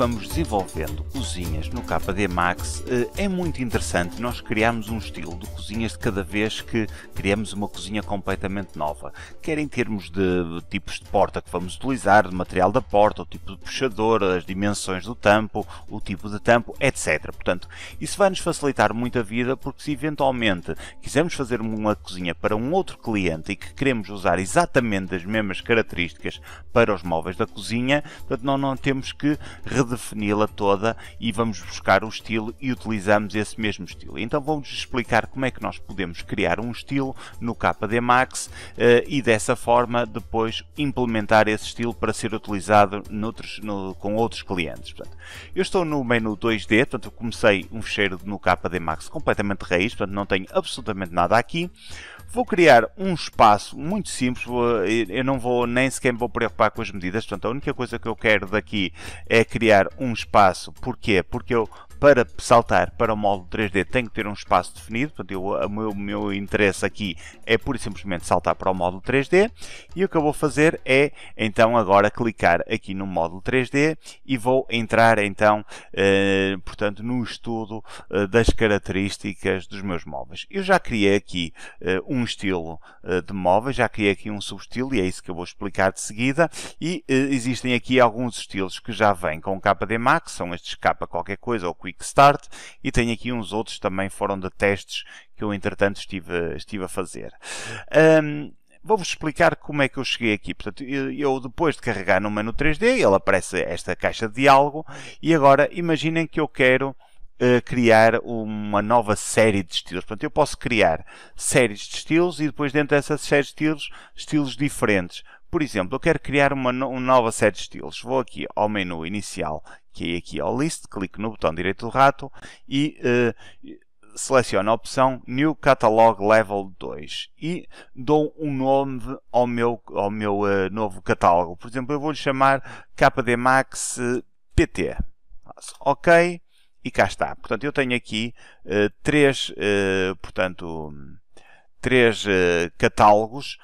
vamos desenvolvendo cozinhas no KD Max eh, é muito interessante. Nós criamos um estilo de cozinhas de cada vez que criamos uma cozinha completamente nova, quer em termos de tipos de porta que vamos utilizar, de material da porta, o tipo de puxador, as dimensões do tampo, o tipo de tampo, etc. Portanto, isso vai nos facilitar muito a vida porque se eventualmente quisermos fazer uma cozinha para um outro cliente e que queremos usar exatamente as mesmas características para os móveis da cozinha, portanto, não, não temos que reduzir redefini-la toda e vamos buscar o estilo e utilizamos esse mesmo estilo. Então vamos explicar como é que nós podemos criar um estilo no KD Max eh, e dessa forma depois implementar esse estilo para ser utilizado noutros, no, com outros clientes. Portanto, eu estou no menu 2D, portanto comecei um fecheiro no KD Max completamente raiz, portanto não tenho absolutamente nada aqui. Vou criar um espaço muito simples, vou, eu não vou nem sequer me vou preocupar com as medidas, portanto a única coisa que eu quero daqui é criar um espaço, porquê? Porque eu para saltar para o modo 3D tem que ter um espaço definido, portanto eu, o meu, meu interesse aqui é pura e simplesmente saltar para o modo 3D e o que eu vou fazer é então agora clicar aqui no modo 3D e vou entrar então eh, portanto no estudo eh, das características dos meus móveis. Eu já criei aqui eh, um estilo eh, de móveis, já criei aqui um subestilo e é isso que eu vou explicar de seguida e eh, existem aqui alguns estilos que já vêm com KD Max, são estes K qualquer coisa ou Quick Start e tenho aqui uns outros também foram de testes que eu entretanto estive, estive a fazer. Um, Vou-vos explicar como é que eu cheguei aqui. Portanto, eu depois de carregar no menu 3D, ele aparece esta caixa de diálogo e agora imaginem que eu quero eh, criar uma nova série de estilos. Portanto, eu posso criar séries de estilos e depois dentro dessas séries de estilos, estilos diferentes. Por exemplo, eu quero criar uma, uma nova série de estilos. Vou aqui ao menu inicial que é aqui ao list, clico no botão direito do rato e uh, seleciono a opção New Catalog Level 2 e dou um nome ao meu, ao meu uh, novo catálogo. Por exemplo, eu vou-lhe chamar KD Max eh, PT. Ok, e cá está. Portanto, eu tenho aqui uh, três, portanto, três catálogos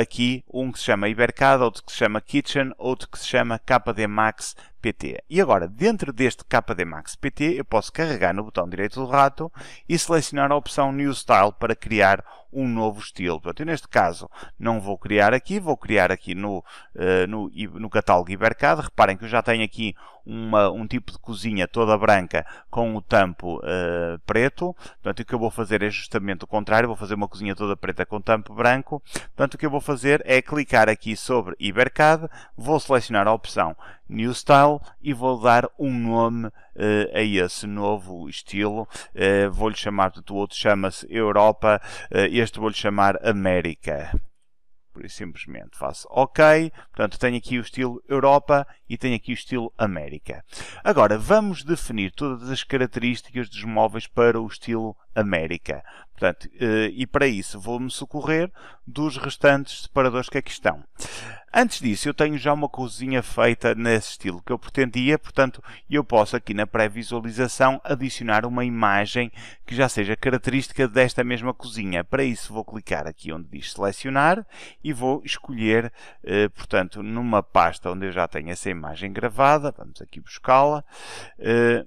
aqui, um que se chama Ibercada, outro que se chama Kitchen, outro que se chama KD Max PT. E agora, dentro deste KDMAX Max PT, eu posso carregar no botão direito do rato e selecionar a opção New Style para criar um novo estilo. Portanto, eu neste caso não vou criar aqui, vou criar aqui no, eh, no, no catálogo Ibercad. Reparem que eu já tenho aqui uma, um tipo de cozinha toda branca com o tampo uh, preto. Portanto, o que eu vou fazer é justamente o contrário. Vou fazer uma cozinha toda preta com tampo branco. Portanto, o que eu vou fazer é clicar aqui sobre Ibercad. Vou selecionar a opção New Style e vou dar um nome uh, a esse novo estilo. Uh, vou-lhe chamar, o outro chama-se Europa, uh, este vou-lhe chamar América. Por isso simplesmente faço OK. Portanto, tenho aqui o estilo Europa e tem aqui o estilo América. Agora, vamos definir todas as características dos móveis para o estilo América. Portanto, eh, e para isso vou-me socorrer dos restantes separadores que aqui estão. Antes disso, eu tenho já uma cozinha feita nesse estilo que eu pretendia, portanto, eu posso aqui na pré-visualização adicionar uma imagem que já seja característica desta mesma cozinha. Para isso, vou clicar aqui onde diz selecionar e vou escolher, eh, portanto, numa pasta onde eu já tenho essa imagem, imagem gravada, vamos aqui buscá-la. Eh,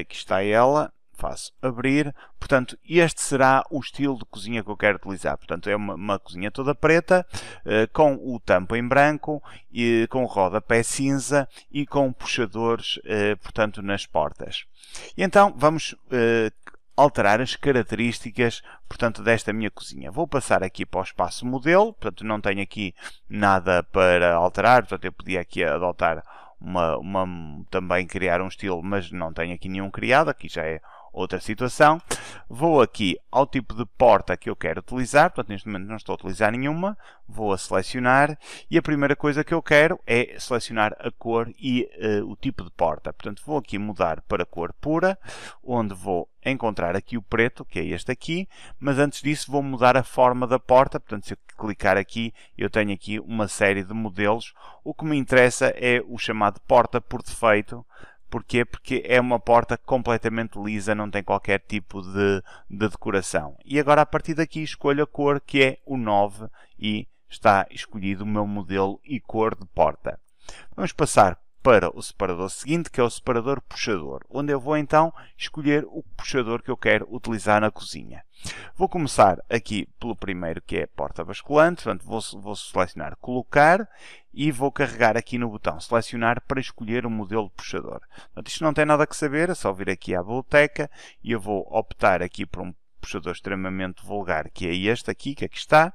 aqui está ela faço abrir. Portanto, este será o estilo de cozinha que eu quero utilizar. Portanto, é uma, uma cozinha toda preta, eh, com o tampo em branco, e com rodapé cinza e com puxadores, eh, portanto, nas portas. E então, vamos alterar as características, portanto, desta minha cozinha. Vou passar aqui para o espaço modelo, portanto, não tenho aqui nada para alterar, portanto, eu podia aqui adotar uma, uma também criar um estilo, mas não tenho aqui nenhum criado, aqui já é outra situação. Vou aqui ao tipo de porta que eu quero utilizar, portanto neste momento não estou a utilizar nenhuma, vou a selecionar e a primeira coisa que eu quero é selecionar a cor e uh, o tipo de porta. Portanto vou aqui mudar para cor pura, onde vou encontrar aqui o preto, que é este aqui, mas antes disso vou mudar a forma da porta, portanto se eu clicar aqui eu tenho aqui uma série de modelos. O que me interessa é o chamado porta por defeito, Porquê? Porque é uma porta completamente lisa, não tem qualquer tipo de, de decoração. E agora a partir daqui escolho a cor que é o 9 e está escolhido o meu modelo e cor de porta. Vamos passar para o separador seguinte, que é o separador puxador, onde eu vou então escolher o puxador que eu quero utilizar na cozinha. Vou começar aqui pelo primeiro, que é a porta basculante, portanto vou, vou selecionar colocar e vou carregar aqui no botão selecionar para escolher o modelo puxador. Portanto, isto não tem nada que saber, é só vir aqui à biblioteca e eu vou optar aqui por um puxador extremamente vulgar, que é este aqui, que aqui é está.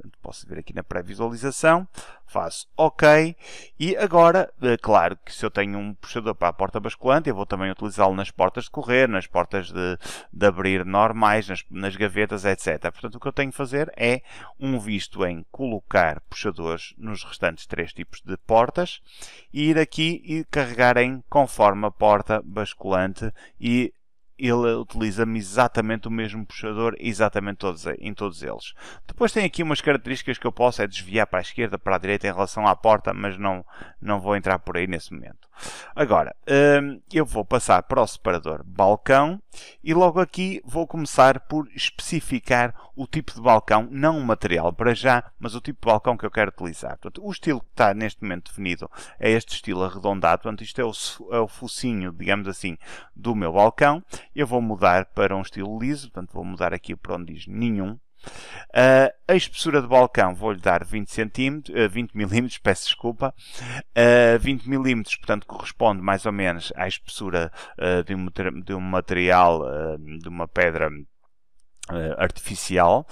Portanto, posso ver aqui na pré-visualização, faço OK. E agora, é claro que se eu tenho um puxador para a porta basculante, eu vou também utilizá-lo nas portas de correr, nas portas de, de abrir normais, nas, nas, gavetas, etc. Portanto, o que eu tenho que fazer é um visto em colocar puxadores nos restantes três tipos de portas, e ir aqui e carregar em conforme a porta basculante e ele utiliza-me exatamente o mesmo puxador exatamente todos, em todos eles. Depois tem aqui umas características que eu posso é desviar para a esquerda, para a direita em relação à porta, mas não, não vou entrar por aí nesse momento. Agora, hum, eu vou passar para o separador balcão e logo aqui vou começar por especificar o tipo de balcão, não o material para já, mas o tipo de balcão que eu quero utilizar. Portanto, o estilo que está neste momento definido é este estilo arredondado, portanto isto é o, é o focinho, digamos assim, do meu balcão. Eu vou mudar para um estilo liso, portanto vou mudar aqui para onde diz nenhum, Uh, a espessura do balcão vou-lhe dar 20 cm, uh, 20 mm, peço desculpa. Uh, 20 mm, portanto, corresponde mais ou menos à espessura eh, de um, de, um, material, eh, de uma pedra eh, artificial.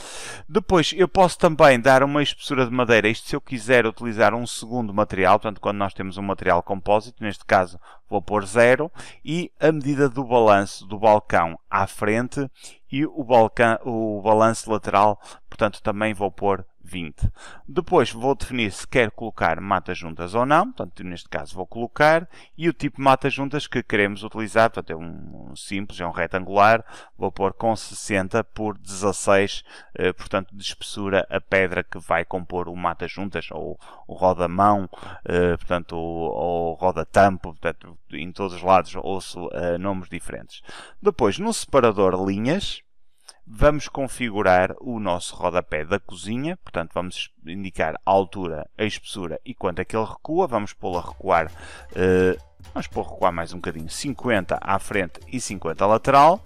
Depois eu posso também dar uma espessura de madeira, isto se eu quiser utilizar um segundo material, portanto quando nós temos um material compósito, neste caso vou pôr zero, e a medida do balanço do balcão à frente e o, balcão, o balanço lateral, portanto também vou pôr 20. Depois vou definir se quer colocar mata juntas ou não, portanto neste caso vou colocar, e o tipo de mata juntas que queremos utilizar, portanto é um, um simples, é um retangular, vou pôr com 60 por 16, eh, portanto de espessura a pedra que vai compor o mata juntas, ou o roda-mão, eh, portanto ou, roda-tampo, portanto em todos os lados ouço eh, nomes diferentes. Depois no separador linhas, vamos configurar o nosso rodapé da cozinha, portanto vamos indicar a altura, a espessura e quanto é que ele recua, vamos pô-lo a recuar, uh, vamos pô recuar mais um bocadinho, 50 à frente e 50 lateral.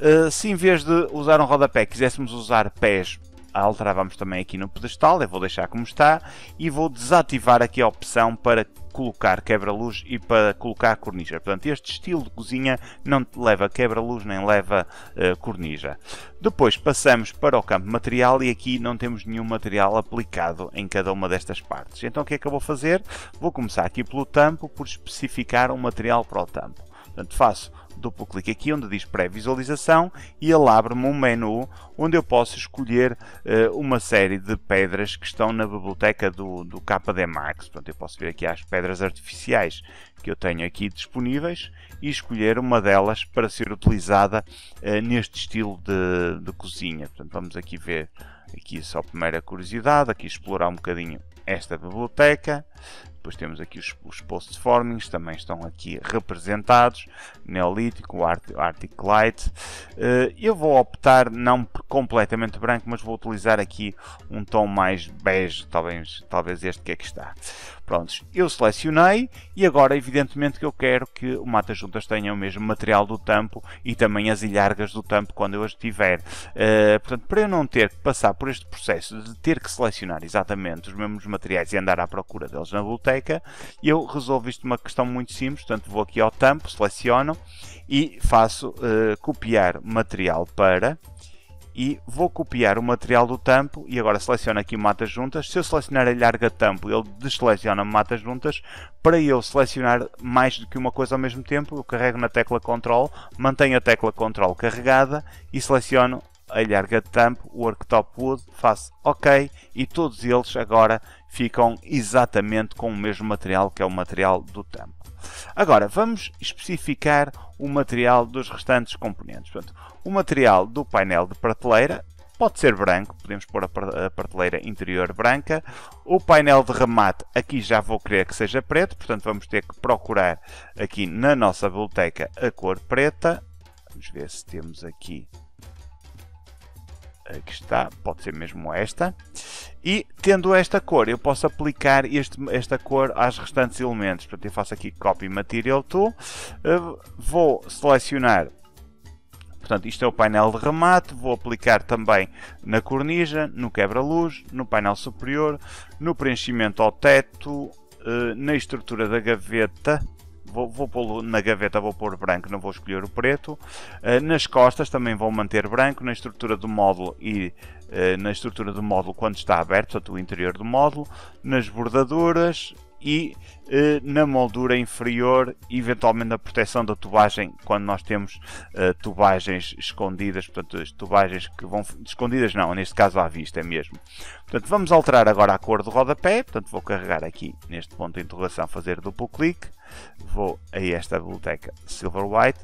Uh, se em vez de usar um rodapé quiséssemos usar pés, alterávamos também aqui no pedestal, eu vou deixar como está e vou desativar aqui a opção para colocar quebra-luz e para colocar cornija. Portanto, este estilo de cozinha não leva quebra-luz nem leva uh, eh, cornija. Depois passamos para o campo material e aqui não temos nenhum material aplicado em cada uma destas partes. Então o que é que eu vou fazer? Vou começar aqui pelo tampo por especificar um material para o tampo. Portanto, faço duplo clique aqui onde diz pré-visualização e ele abre-me um menu onde eu posso escolher uh, uma série de pedras que estão na biblioteca do, do KD Max. Portanto, eu posso ver aqui as pedras artificiais que eu tenho aqui disponíveis e escolher uma delas para ser utilizada uh, neste estilo de, de cozinha. Portanto, vamos aqui ver aqui só a primeira curiosidade, aqui explorar um bocadinho esta biblioteca. Depois temos aqui os, os post-formings, também estão aqui representados. Neolítico, Arctic, Arctic Light. Eh, eu vou optar não por completamente branco, mas vou utilizar aqui um tom mais bege, talvez, talvez este que é que está. Prontos, eu selecionei e agora evidentemente que eu quero que o mata-juntas tenha o mesmo material do tampo e também as ilhargas do tampo quando eu as tiver. Eh, portanto, para eu não ter que passar por este processo de ter que selecionar exatamente os mesmos materiais, materiais e andar à procura deles na biblioteca, eu resolvo isto uma questão muito simples, portanto vou aqui ao tampo, seleciono e faço uh, copiar material para e vou copiar o material do tampo e agora seleciono aqui matas juntas. Se eu selecionar a larga tampo, ele deseleciona matas juntas. Para eu selecionar mais do que uma coisa ao mesmo tempo, eu carrego na tecla CTRL, mantenho a tecla CTRL carregada e seleciono alharga o worktop wood, faço OK e todos eles agora ficam exatamente com o mesmo material que é o material do tampo. Agora, vamos especificar o material dos restantes componentes. Portanto, o material do painel de prateleira pode ser branco, podemos pôr a prateleira interior branca. O painel de remate, aqui já vou querer que seja preto, portanto vamos ter que procurar aqui na nossa biblioteca a cor preta. Vamos ver se temos aqui Aqui eh, está, pode ser mesmo esta. E tendo esta cor, eu posso aplicar este, esta cor aos restantes elementos. Portanto, eu faço aqui Copy Material Tool. Eh, vou selecionar Portanto, isto é o painel de remate, vou aplicar também na cornija, no quebra-luz, no painel superior, no preenchimento ao teto, eh, na estrutura da gaveta, vou, vou pô-lo na gaveta, vou pôr branco, não vou escolher o preto. Eh, nas costas também vou manter branco, na estrutura do módulo e eh, na estrutura do módulo quando está aberto, portanto o interior do módulo. Nas bordaduras e eh, na moldura inferior, eventualmente na proteção da tubagem, quando nós temos eh, tubagens escondidas, portanto, as tubagens que vão. escondidas não, neste caso à vista mesmo. Portanto, vamos alterar agora a cor do rodapé, portanto, vou carregar aqui neste ponto de interrogação, fazer duplo clique, vou a esta biblioteca silver white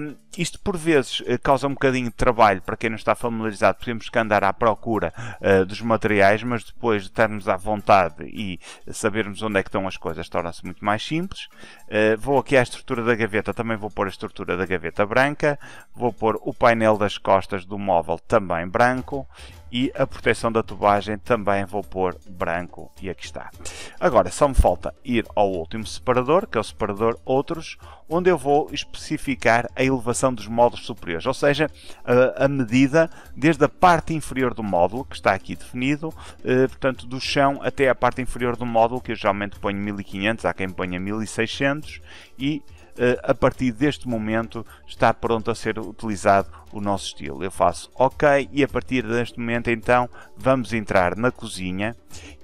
um, isto por vezes eh, causa um bocadinho de trabalho para quem não está familiarizado, temos que andar à procura uh, dos materiais, mas depois de estarmos à vontade e sabermos onde é que estão as coisas, torna-se muito mais simples. Uh, vou aqui à estrutura da gaveta, também vou pôr a estrutura da gaveta branca, vou pôr o painel das costas do móvel também branco e a proteção da tubagem também vou pôr branco e aqui está. Agora só me falta ir ao último separador, que é o separador outros, onde eu vou especificar a elevação dos módulos superiores, ou seja, a, a medida desde a parte inferior do módulo, que está aqui definido, eh, portanto do chão até a parte inferior do módulo, que eu geralmente ponho 1500, há quem ponha 1600 e eh, a partir deste momento está pronto a ser utilizado o nosso estilo. Eu faço OK e a partir deste momento então vamos entrar na cozinha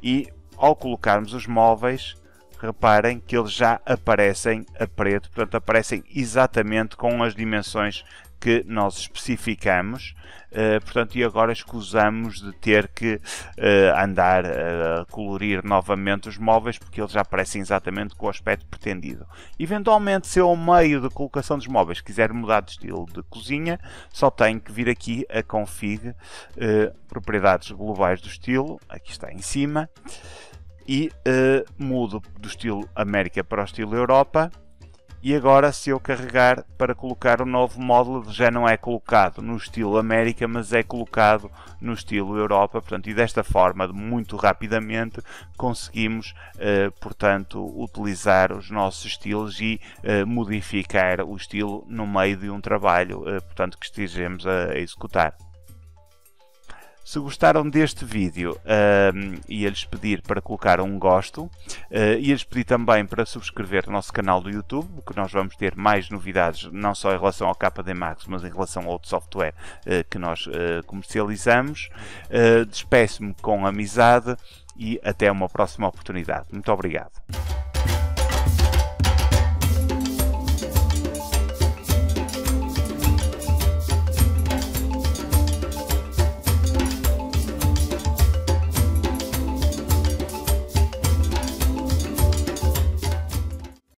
e ao colocarmos os móveis, reparem que eles já aparecem a preto, portanto aparecem exatamente com as dimensões que nós especificamos, eh, portanto, e agora escusamos de ter que eh, andar eh, a colorir novamente os móveis porque eles já aparecem exatamente com o aspecto pretendido. Eventualmente, se eu, ao meio da colocação dos móveis, quiser mudar de estilo de cozinha, só tenho que vir aqui a config, propriedades globais do estilo, aqui está em cima, e mudo do estilo América para o estilo Europa e agora, se eu carregar para colocar o novo módulo, já não é colocado no estilo América, mas é colocado no estilo Europa. Portanto, e desta forma, muito rapidamente, conseguimos, eh, portanto, utilizar os nossos estilos e eh, modificar o estilo no meio de um trabalho, eh, portanto, que estejamos a, a executar. Se gostaram deste vídeo, uh, ia-lhes pedir para colocar um gosto, uh, eh, ia-lhes pedir também para subscrever o nosso canal do YouTube, porque nós vamos ter mais novidades, não só em relação ao KD Max, mas em relação a outro software uh, que nós uh, comercializamos. Despeço-me com amizade e até uma próxima oportunidade. Muito obrigado.